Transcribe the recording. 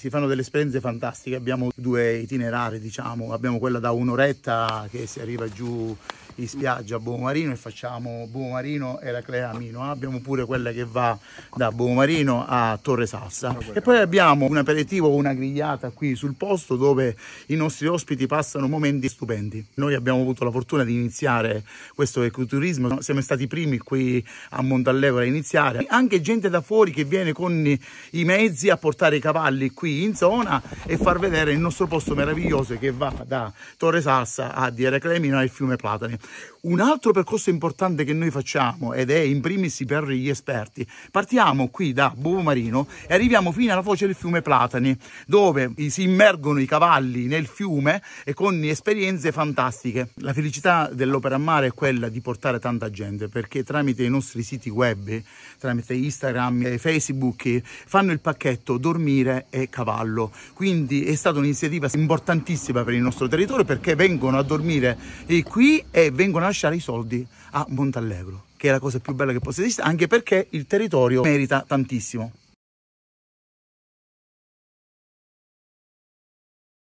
si fanno delle esperienze fantastiche, abbiamo due itinerari diciamo, abbiamo quella da un'oretta che si arriva giù in spiaggia a Bomarino e facciamo Buomarino e la Mino. Eh. Abbiamo pure quella che va da Buomarino a Torre Sassa. E poi abbiamo un aperitivo, una grigliata qui sul posto dove i nostri ospiti passano momenti stupendi. Noi abbiamo avuto la fortuna di iniziare questo ecoturismo, siamo stati i primi qui a Montallegora a iniziare. Anche gente da fuori che viene con i mezzi a portare i cavalli qui in zona e far vedere il nostro posto meraviglioso che va da Torre Sassa a Diere Clemino al fiume Platani. Un altro percorso importante che noi facciamo, ed è in primis per gli esperti, partiamo qui da Bovo Marino e arriviamo fino alla foce del fiume Platani, dove si immergono i cavalli nel fiume e con esperienze fantastiche. La felicità dell'opera a mare è quella di portare tanta gente, perché tramite i nostri siti web, tramite Instagram e Facebook, fanno il pacchetto dormire e cavallo. Quindi è stata un'iniziativa importantissima per il nostro territorio perché vengono a dormire eh, qui e vengono a lasciare i soldi a Montallegro, che è la cosa più bella che possa esistere, anche perché il territorio merita tantissimo.